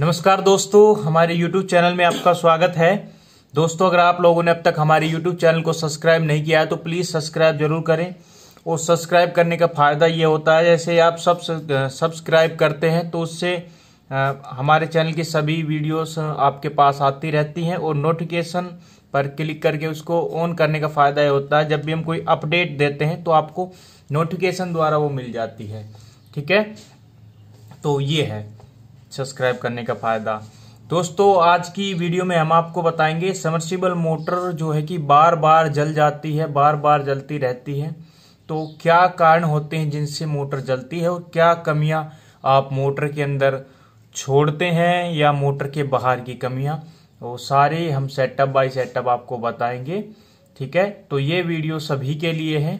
नमस्कार दोस्तों हमारे YouTube चैनल में आपका स्वागत है दोस्तों अगर आप लोगों ने अब तक हमारे YouTube चैनल को सब्सक्राइब नहीं किया है तो प्लीज़ सब्सक्राइब जरूर करें और सब्सक्राइब करने का फ़ायदा ये होता है जैसे आप सब सब्सक्राइब करते हैं तो उससे हमारे चैनल की सभी वीडियोस आपके पास आती रहती हैं और नोटिफिकेशन पर क्लिक करके उसको ऑन करने का फ़ायदा ये होता है जब भी हम कोई अपडेट देते हैं तो आपको नोटिफिकेशन द्वारा वो मिल जाती है ठीक है तो ये है सब्सक्राइब करने का फ़ायदा दोस्तों आज की वीडियो में हम आपको बताएंगे समर्सिबल मोटर जो है कि बार बार जल जाती है बार बार जलती रहती है तो क्या कारण होते हैं जिनसे मोटर जलती है और क्या कमियां आप मोटर के अंदर छोड़ते हैं या मोटर के बाहर की कमियां वो सारे हम सेटअप बाय सेटअप आपको बताएंगे ठीक है तो ये वीडियो सभी के लिए है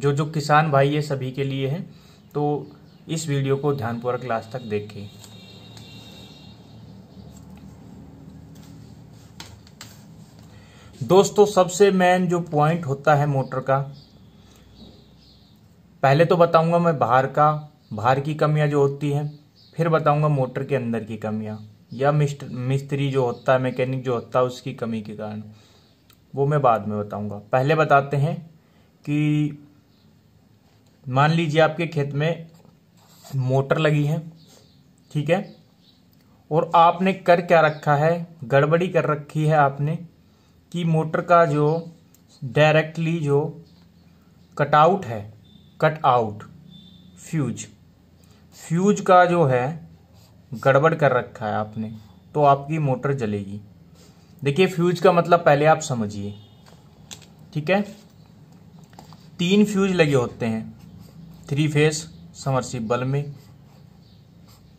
जो जो किसान भाई है सभी के लिए है तो इस वीडियो को ध्यानपूर्वक लास्ट तक देखें दोस्तों सबसे मेन जो पॉइंट होता है मोटर का पहले तो बताऊंगा मैं बाहर का बाहर की कमियां जो होती हैं फिर बताऊंगा मोटर के अंदर की कमियां या मिस्त्री जो होता है मैकेनिक जो होता है उसकी कमी के कारण वो मैं बाद में बताऊंगा पहले बताते हैं कि मान लीजिए आपके खेत में मोटर लगी है ठीक है और आपने कर क्या रखा है गड़बड़ी कर रखी है आपने कि मोटर का जो डायरेक्टली जो कटआउट है कट आउट फ्यूज फ्यूज का जो है गड़बड़ कर रखा है आपने तो आपकी मोटर जलेगी देखिए फ्यूज का मतलब पहले आप समझिए ठीक है तीन फ्यूज लगे होते हैं थ्री फेस समरसीबल में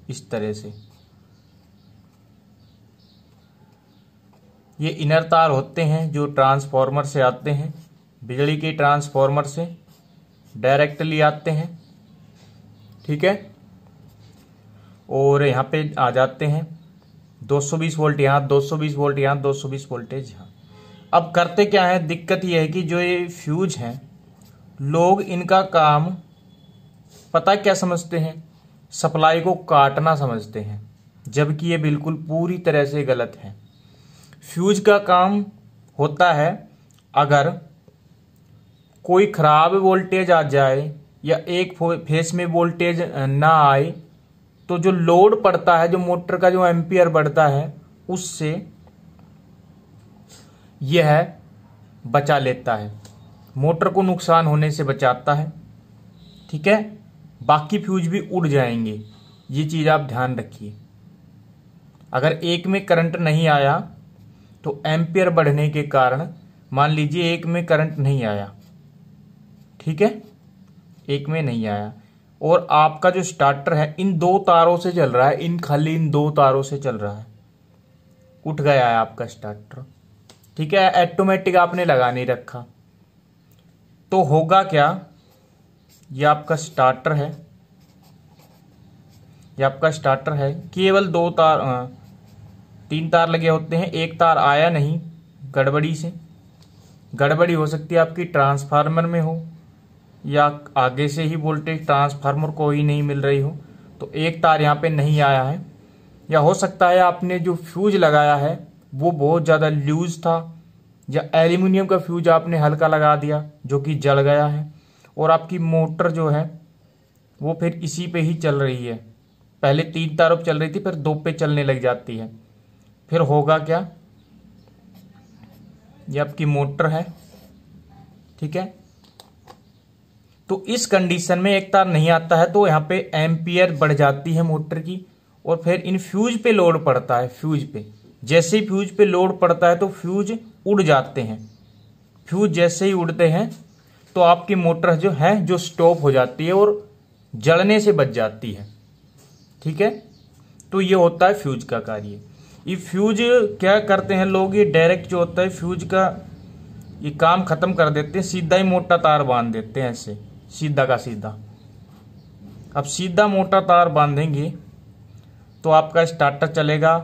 इस तरह से ये इनर तार होते हैं जो ट्रांसफार्मर से आते हैं बिजली के ट्रांसफार्मर से डायरेक्टली आते हैं ठीक है और यहाँ पे आ जाते हैं 220 वोल्ट यहाँ 220 वोल्ट यहाँ 220 वोल्टेज यहाँ अब करते क्या है दिक्कत यह है कि जो ये फ्यूज हैं लोग इनका काम पता क्या समझते हैं सप्लाई को काटना समझते हैं जबकि ये बिल्कुल पूरी तरह से गलत है फ्यूज का काम होता है अगर कोई खराब वोल्टेज आ जाए या एक फेस में वोल्टेज ना आए तो जो लोड पड़ता है जो मोटर का जो एम्पियर बढ़ता है उससे यह बचा लेता है मोटर को नुकसान होने से बचाता है ठीक है बाकी फ्यूज भी उड़ जाएंगे ये चीज़ आप ध्यान रखिए अगर एक में करंट नहीं आया तो एम्पियर बढ़ने के कारण मान लीजिए एक में करंट नहीं आया ठीक है एक में नहीं आया और आपका जो स्टार्टर है इन दो तारों से चल रहा है इन खाली इन दो तारों से चल रहा है उठ गया है आपका स्टार्टर ठीक है ऑटोमेटिक आपने लगा नहीं रखा तो होगा क्या ये आपका स्टार्टर है ये आपका स्टार्टर है केवल दो तार आ, तीन तार लगे होते हैं एक तार आया नहीं गड़बड़ी से गड़बड़ी हो सकती है आपकी ट्रांसफार्मर में हो या आगे से ही वोल्टेज ट्रांसफार्मर को ही नहीं मिल रही हो तो एक तार यहाँ पे नहीं आया है या हो सकता है आपने जो फ्यूज लगाया है वो बहुत ज़्यादा लूज था या एल्यूमिनियम का फ्यूज आपने हल्का लगा दिया जो कि जल गया है और आपकी मोटर जो है वो फिर इसी पे ही चल रही है पहले तीन तारों पर चल रही थी फिर दो पे चलने लग जाती है फिर होगा क्या ये आपकी मोटर है ठीक है तो इस कंडीशन में एक तार नहीं आता है तो यहाँ पे एम्पियर बढ़ जाती है मोटर की और फिर इन फ्यूज पे लोड पड़ता है फ्यूज पे जैसे ही फ्यूज पे लोड पड़ता है तो फ्यूज उड़ जाते हैं फ्यूज जैसे ही उड़ते हैं तो आपकी मोटर जो है जो स्टॉप हो जाती है और जलने से बच जाती है ठीक है तो ये होता है फ्यूज का कार्य ये फ्यूज क्या करते हैं लोग ये डायरेक्ट जो होता है फ्यूज का ये काम खत्म कर देते हैं सीधा ही मोटा तार बांध देते हैं ऐसे सीधा का सीधा अब सीधा मोटा तार बांधेंगे तो आपका स्टार्टर चलेगा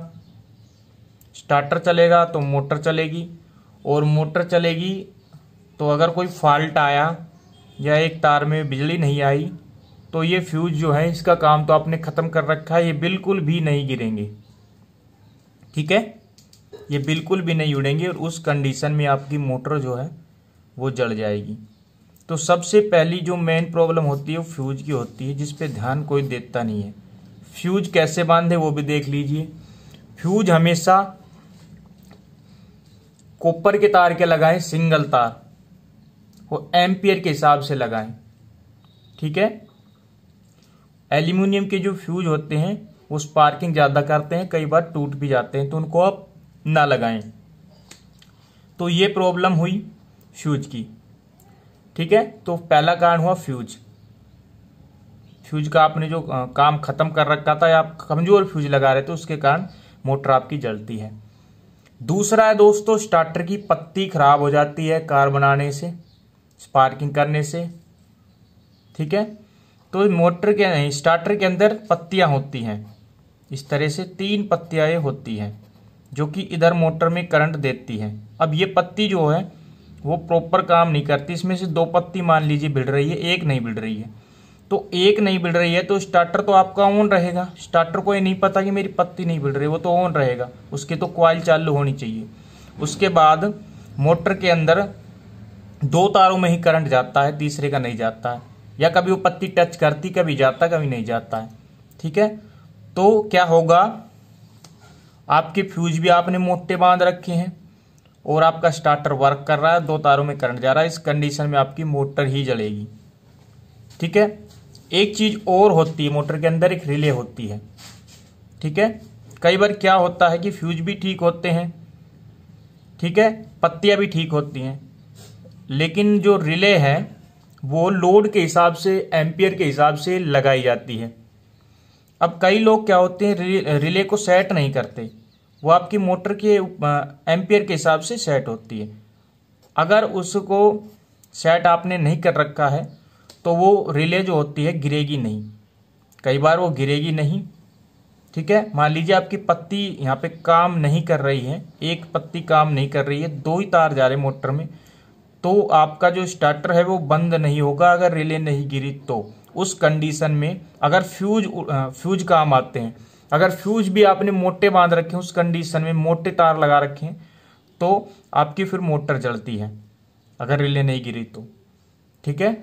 स्टार्टर चलेगा तो मोटर चलेगी और मोटर चलेगी तो अगर कोई फॉल्ट आया या एक तार में बिजली नहीं आई तो ये फ्यूज जो है इसका काम तो आपने ख़त्म कर रखा है ये बिल्कुल भी नहीं गिरेंगे ठीक है ये बिल्कुल भी नहीं उड़ेंगे और उस कंडीशन में आपकी मोटर जो है वो जल जाएगी तो सबसे पहली जो मेन प्रॉब्लम होती है वो फ्यूज की होती है जिस पे ध्यान कोई देता नहीं है फ्यूज कैसे बांधे वो भी देख लीजिए फ्यूज हमेशा कॉपर के तार के लगाए सिंगल तार वो एम्पियर के हिसाब से लगाएं ठीक है एल्यूमिनियम के जो फ्यूज होते हैं वो स्पार्किंग ज़्यादा करते हैं कई बार टूट भी जाते हैं तो उनको आप ना लगाएं तो ये प्रॉब्लम हुई फ्यूज की ठीक है तो पहला कारण हुआ फ्यूज फ्यूज का आपने जो काम ख़त्म कर रखा था या आप कमज़ोर फ्यूज लगा रहे थे उसके कारण मोटर आपकी जलती है दूसरा है दोस्तों स्टार्टर की पत्ती खराब हो जाती है कार बनाने से स्पार्किंग करने से ठीक है तो मोटर के नहीं स्टार्टर के अंदर पत्तियां होती हैं इस तरह से तीन पत्तियाँ होती हैं जो कि इधर मोटर में करंट देती हैं अब ये पत्ती जो है वो प्रॉपर काम नहीं करती इसमें से दो पत्ती मान लीजिए बिड़ रही है एक नहीं बिड़ रही है तो एक नहीं बिड़ रही है तो स्टार्टर तो आपका ऑन रहेगा स्टार्टर को ये नहीं पता कि मेरी पत्ती नहीं बिड़ रही वो तो ऑन रहेगा उसकी तो क्वाइल चालू होनी चाहिए उसके बाद मोटर के अंदर दो तारों में ही करंट जाता है तीसरे का नहीं जाता है या कभी वो पत्ती टच करती कभी जाता कभी नहीं जाता है ठीक है तो क्या होगा आपके फ्यूज भी आपने मोटे बांध रखे हैं और आपका स्टार्टर वर्क कर रहा है दो तारों में करंट जा रहा है इस कंडीशन में आपकी मोटर ही जलेगी ठीक है एक चीज़ और होती है मोटर के अंदर एक रिले होती है ठीक है कई बार क्या होता है कि फ्यूज भी ठीक होते हैं ठीक है पत्तियां भी ठीक होती हैं लेकिन जो रिले है वो लोड के हिसाब से एम्पियर के हिसाब से लगाई जाती है अब कई लोग क्या होते हैं रिले को सेट नहीं करते वो आपकी मोटर के एम्पियर के हिसाब से सेट होती है अगर उसको सेट आपने नहीं कर रखा है तो वो रिले जो होती है गिरेगी नहीं कई बार वो गिरेगी नहीं ठीक है मान लीजिए आपकी पत्ती यहाँ पे काम नहीं कर रही है एक पत्ती काम नहीं कर रही है दो ही तार जा रहे मोटर में तो आपका जो स्टार्टर है वो बंद नहीं होगा अगर रिले नहीं गिरी तो उस कंडीशन में अगर फ्यूज फ्यूज काम आते हैं अगर फ्यूज भी आपने मोटे बांध रखे उस कंडीशन में मोटे तार लगा रखे तो आपकी फिर मोटर जलती है अगर रिले नहीं गिरी तो ठीक है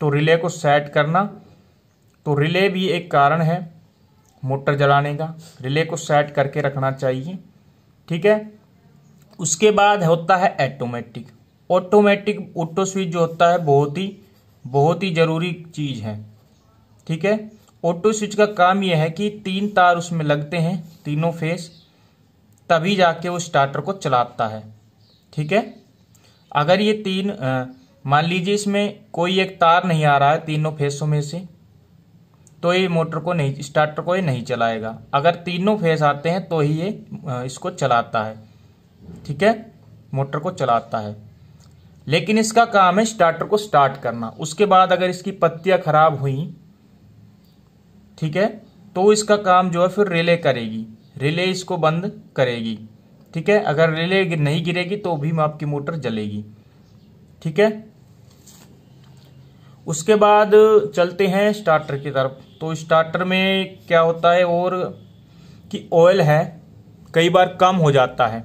तो रिले को सेट करना तो रिले भी एक कारण है मोटर जलाने का रिले को सेट करके रखना चाहिए ठीक है उसके बाद होता है ऐटोमेटिक ऑटोमेटिक ऑटो स्विच जो होता है बहुत ही बहुत ही ज़रूरी चीज़ है ठीक है ऑटो स्विच का काम यह है कि तीन तार उसमें लगते हैं तीनों फेस तभी जाके वो स्टार्टर को चलाता है ठीक है अगर ये तीन मान लीजिए इसमें कोई एक तार नहीं आ रहा है तीनों फेसों में से तो ये मोटर को नहीं स्टार्टर को ये नहीं चलाएगा अगर तीनों फेस आते हैं तो ही ये इसको चलाता है ठीक है मोटर को चलाता है लेकिन इसका काम है स्टार्टर को स्टार्ट करना उसके बाद अगर इसकी पत्तियां खराब हुई ठीक है तो इसका काम जो है फिर रिले करेगी रिले इसको बंद करेगी ठीक है अगर रिले नहीं गिरेगी तो भी आपकी मोटर जलेगी ठीक है उसके बाद चलते हैं स्टार्टर की तरफ तो स्टार्टर में क्या होता है और कि ऑयल है कई बार कम हो जाता है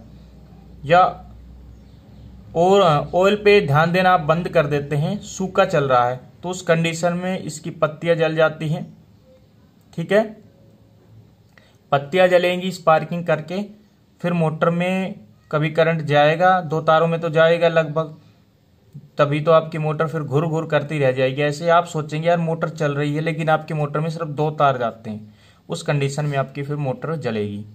या और ऑयल uh, पे ध्यान देना आप बंद कर देते हैं सूखा चल रहा है तो उस कंडीशन में इसकी पत्तियां जल जाती हैं ठीक है पत्तियां जलेंगी स्पार्किंग करके फिर मोटर में कभी करंट जाएगा दो तारों में तो जाएगा लगभग तभी तो आपकी मोटर फिर घुर घुर करती रह जाएगी ऐसे आप सोचेंगे यार मोटर चल रही है लेकिन आपकी मोटर में सिर्फ दो तार जाते हैं उस कंडीशन में आपकी फिर मोटर जलेगी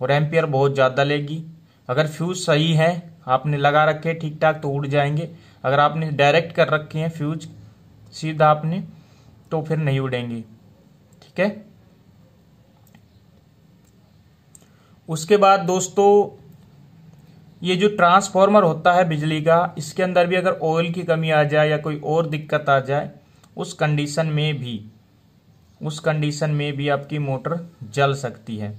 और एम्पियर बहुत ज़्यादा लेगी अगर फ्यूज़ सही है आपने लगा रखे ठीक ठाक तो उड़ जाएंगे अगर आपने डायरेक्ट कर रखे हैं फ्यूज सीधा आपने तो फिर नहीं उड़ेंगे ठीक है उसके बाद दोस्तों ये जो ट्रांसफार्मर होता है बिजली का इसके अंदर भी अगर ऑयल की कमी आ जाए या कोई और दिक्कत आ जाए उस कंडीशन में भी उस कंडीशन में भी आपकी मोटर जल सकती है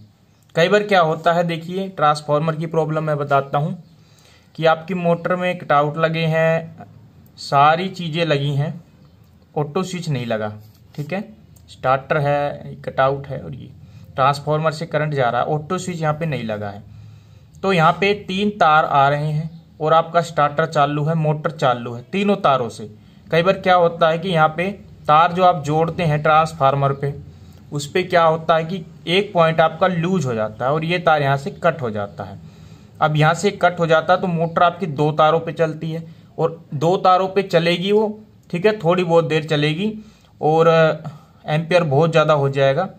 कई बार क्या होता है देखिए ट्रांसफार्मर की प्रॉब्लम मैं बताता हूँ कि आपकी मोटर में कटआउट लगे हैं सारी चीज़ें लगी हैं ऑटो स्विच नहीं लगा ठीक है स्टार्टर है कटआउट है और ये ट्रांसफार्मर से करंट जा रहा है ऑटो स्विच यहाँ पे नहीं लगा है तो यहाँ पे तीन तार आ रहे हैं और आपका स्टार्टर चालू है मोटर चालू है तीनों तारों से कई बार क्या होता है कि यहाँ पे तार जो आप जोड़ते हैं ट्रांसफार्मर पे उस पर क्या होता है कि एक पॉइंट आपका लूज हो जाता है और ये तार यहाँ से कट हो जाता है अब यहाँ से कट हो जाता है तो मोटर आपकी दो तारों पे चलती है और दो तारों पे चलेगी वो ठीक है थोड़ी बहुत देर चलेगी और एम्पियर बहुत ज़्यादा हो जाएगा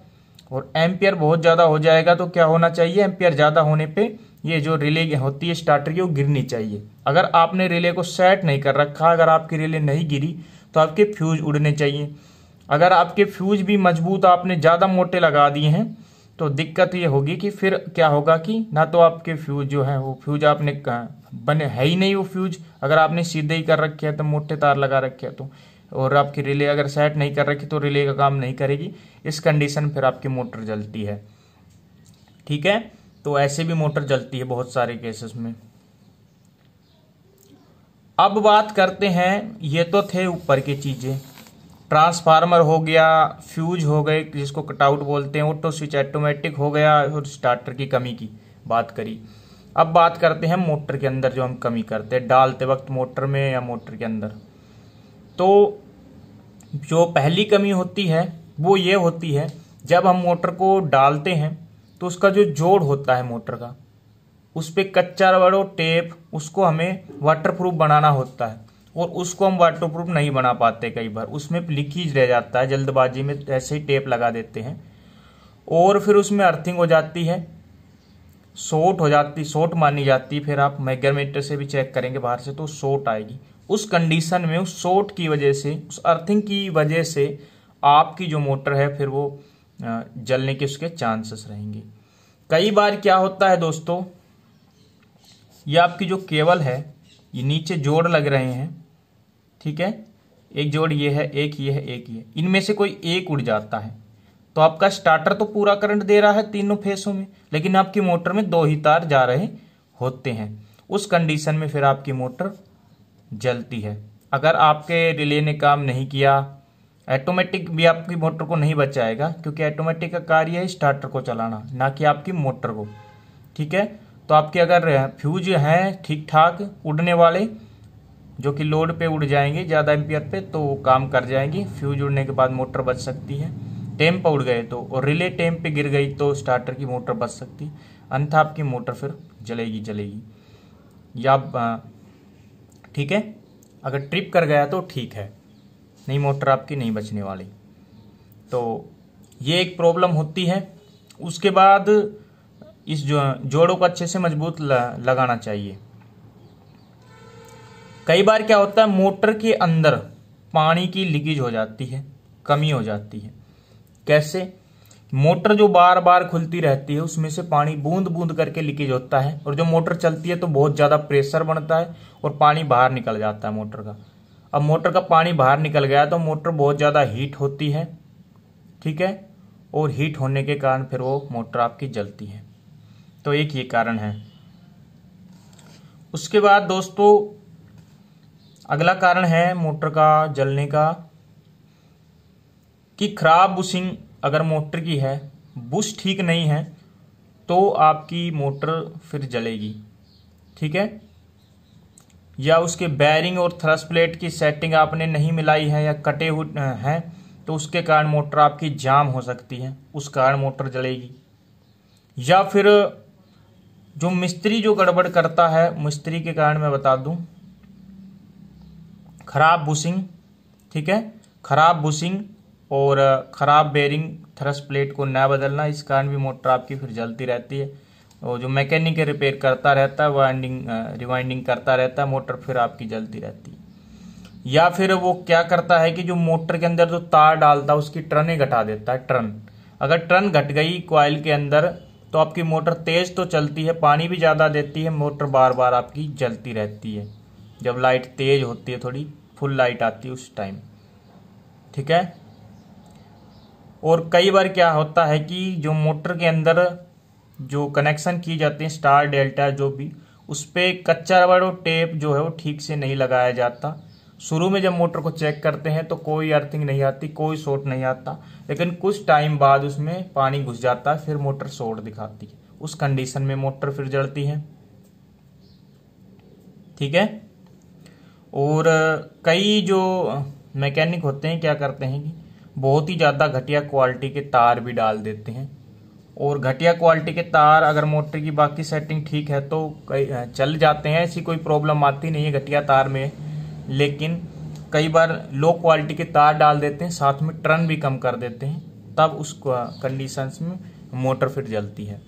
और एम्पियर बहुत ज़्यादा हो जाएगा तो क्या होना चाहिए एम्पियर ज़्यादा होने पर ये जो रिले होती है स्टार्टर की वो गिरनी चाहिए अगर आपने रिले को सेट नहीं कर रखा अगर आपकी रिले नहीं गिरी तो आपके फ्यूज उड़ने चाहिए अगर आपके फ्यूज भी मजबूत आपने ज़्यादा मोटे लगा दिए हैं तो दिक्कत ये होगी कि फिर क्या होगा कि ना तो आपके फ्यूज जो है वो फ्यूज आपने बने है ही नहीं वो फ्यूज अगर आपने सीधे ही कर रखे है तो मोटे तार लगा रखे है तो और आपकी रिले अगर सेट नहीं कर रखी तो रिले का काम नहीं करेगी इस कंडीशन फिर आपकी मोटर जलती है ठीक है तो ऐसे भी मोटर जलती है बहुत सारे केसेस में अब बात करते हैं ये तो थे ऊपर की चीज़ें ट्रांसफार्मर हो गया फ्यूज हो गए जिसको कटआउट बोलते हैं ऑटो तो स्विच ऑटोमेटिक हो गया और स्टार्टर की कमी की बात करी अब बात करते हैं मोटर के अंदर जो हम कमी करते हैं डालते वक्त मोटर में या मोटर के अंदर तो जो पहली कमी होती है वो ये होती है जब हम मोटर को डालते हैं तो उसका जो जोड़ होता है मोटर का उस पर कच्चा रबड़ और टेप उसको हमें वाटरप्रूफ बनाना होता है और उसको हम वाटर प्रूफ नहीं बना पाते कई बार उसमें लीकेज रह जाता है जल्दबाजी में ऐसे ही टेप लगा देते हैं और फिर उसमें अर्थिंग हो जाती है शॉर्ट हो जाती शॉर्ट मानी जाती है फिर आप मैगरमीटर से भी चेक करेंगे बाहर से तो शॉर्ट आएगी उस कंडीशन में उस शॉर्ट की वजह से उस अर्थिंग की वजह से आपकी जो मोटर है फिर वो जलने के उसके चांसेस रहेंगे कई बार क्या होता है दोस्तों ये आपकी जो केबल है ये नीचे जोड़ लग रहे हैं ठीक है एक जोड़ ये है एक ये है एक ये इनमें से कोई एक उड़ जाता है तो आपका स्टार्टर तो पूरा करंट दे रहा है तीनों फेसों में लेकिन आपकी मोटर में दो ही तार जा रहे होते हैं उस कंडीशन में फिर आपकी मोटर जलती है अगर आपके रिले ने काम नहीं किया ऑटोमेटिक भी आपकी मोटर को नहीं बचाएगा क्योंकि ऑटोमेटिक का कार्य है स्टार्टर को चलाना ना कि आपकी मोटर को ठीक है तो आपके अगर फ्यूज हैं ठीक ठाक उड़ने वाले जो कि लोड पे उड़ जाएंगी ज़्यादा एम्पियर पे तो वो काम कर जाएंगी फ्यूज उड़ने के बाद मोटर बच सकती है टेम्प उड़ गए तो और रिले टेम्प पे गिर गई तो स्टार्टर की मोटर बच सकती है अंत आपकी मोटर फिर जलेगी जलेगी या ठीक है अगर ट्रिप कर गया तो ठीक है नहीं मोटर आपकी नहीं बचने वाली तो ये एक प्रॉब्लम होती है उसके बाद इस जो जोड़ों को अच्छे से मजबूत लगाना चाहिए कई बार क्या होता है मोटर के अंदर पानी की लीकेज हो जाती है कमी हो जाती है कैसे मोटर जो बार बार खुलती रहती है उसमें से पानी बूंद बूंद करके लीकेज होता है और जो मोटर चलती है तो बहुत ज़्यादा प्रेशर बनता है और पानी बाहर निकल जाता है मोटर का अब मोटर का पानी बाहर निकल गया तो मोटर बहुत ज़्यादा हीट होती है ठीक है और हीट होने के कारण फिर वो मोटर आपकी जलती है तो एक ये कारण है उसके बाद दोस्तों अगला कारण है मोटर का जलने का कि खराब बुशिंग अगर मोटर की है बुश ठीक नहीं है तो आपकी मोटर फिर जलेगी ठीक है या उसके बैरिंग और थ्रस्ट प्लेट की सेटिंग आपने नहीं मिलाई है या कटे हुए हैं तो उसके कारण मोटर आपकी जाम हो सकती है उस कारण मोटर जलेगी या फिर जो मिस्त्री जो गड़बड़ करता है मिस्त्री के कारण मैं बता दूं खराब बुशिंग ठीक है खराब बुशिंग और ख़राब बेरिंग थ्रस प्लेट को ना बदलना इस कारण भी मोटर आपकी फिर जलती रहती है और जो मैकेनिक रिपेयर करता रहता है वाइंडिंग रिवाइंडिंग करता रहता है मोटर फिर आपकी जलती रहती है या फिर वो क्या करता है कि जो मोटर के अंदर जो तार डालता है उसकी ही घटा देता है ट्रन अगर ट्रन घट गई कॉयल के अंदर तो आपकी मोटर तेज़ तो चलती है पानी भी ज़्यादा देती है मोटर बार बार आपकी जलती रहती है जब लाइट तेज़ होती है थोड़ी फुल लाइट आती है उस टाइम ठीक है और कई बार क्या होता है कि जो मोटर के अंदर जो कनेक्शन किए जाते हैं स्टार डेल्टा जो भी उस पर कच्चा रबड़ और टेप जो है वो ठीक से नहीं लगाया जाता शुरू में जब मोटर को चेक करते हैं तो कोई अर्थिंग नहीं आती कोई शॉर्ट नहीं आता लेकिन कुछ टाइम बाद उसमें पानी घुस जाता है फिर मोटर शॉर्ट दिखाती है उस कंडीशन में मोटर फिर जलती है ठीक है और कई जो मैकेनिक होते हैं क्या करते हैं कि बहुत ही ज़्यादा घटिया क्वालिटी के तार भी डाल देते हैं और घटिया क्वालिटी के तार अगर मोटर की बाकी सेटिंग ठीक है तो कई चल जाते हैं ऐसी कोई प्रॉब्लम आती नहीं है घटिया तार में लेकिन कई बार लो क्वालिटी के तार डाल देते हैं साथ में टर्न भी कम कर देते हैं तब उस कंडीशंस में मोटर फिर जलती है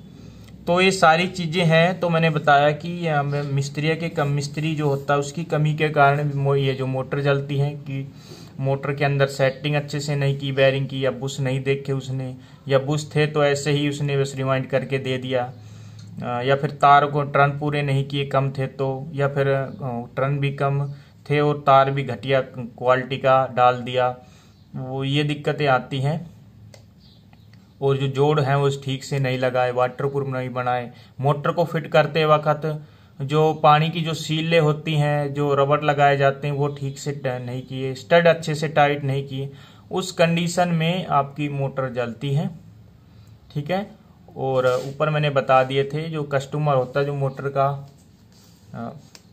तो ये सारी चीज़ें हैं तो मैंने बताया कि मिस्त्रिया के कम मिस्त्री जो होता है उसकी कमी के कारण ये जो मोटर जलती है कि मोटर के अंदर सेटिंग अच्छे से नहीं की बैरिंग की या बुश नहीं देखे उसने या बुश थे तो ऐसे ही उसने बस रिमाइंड करके दे दिया या फिर तार को टर्न पूरे नहीं किए कम थे तो या फिर टर्न भी कम थे और तार भी घटिया क्वालिटी का डाल दिया वो ये दिक्कतें आती हैं और जो जोड़ हैं वो ठीक से नहीं लगाए वाटर प्रूफ नहीं बनाए मोटर को फिट करते वक्त जो पानी की जो सीलें होती हैं जो रबड़ लगाए जाते हैं वो ठीक से नहीं किए स्टड अच्छे से टाइट नहीं किए उस कंडीशन में आपकी मोटर जलती है ठीक है और ऊपर मैंने बता दिए थे जो कस्टमर होता है जो मोटर का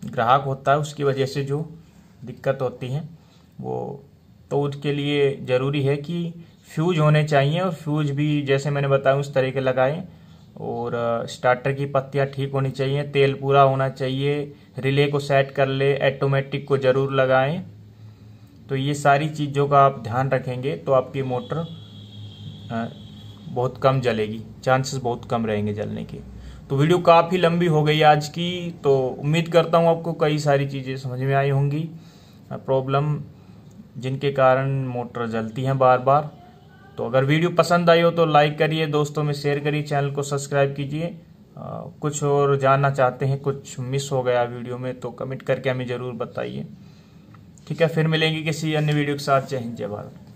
ग्राहक होता है उसकी वजह से जो दिक्कत होती है वो तो उसके लिए ज़रूरी है कि फ्यूज होने चाहिए और फ्यूज भी जैसे मैंने बताया उस तरह के लगाएं और स्टार्टर की पत्तियाँ ठीक होनी चाहिए तेल पूरा होना चाहिए रिले को सेट कर ले ऐटोमेटिक को ज़रूर लगाएं तो ये सारी चीज़ों का आप ध्यान रखेंगे तो आपकी मोटर बहुत कम जलेगी चांसेस बहुत कम रहेंगे जलने के तो वीडियो काफ़ी लंबी हो गई आज की तो उम्मीद करता हूँ आपको कई सारी चीज़ें समझ में आई होंगी प्रॉब्लम जिनके कारण मोटर जलती हैं बार बार तो अगर वीडियो पसंद आई हो तो लाइक करिए दोस्तों में शेयर करिए चैनल को सब्सक्राइब कीजिए कुछ और जानना चाहते हैं कुछ मिस हो गया वीडियो में तो कमेंट करके हमें ज़रूर बताइए ठीक है फिर मिलेंगे किसी अन्य वीडियो के साथ जय हिंद जय भारत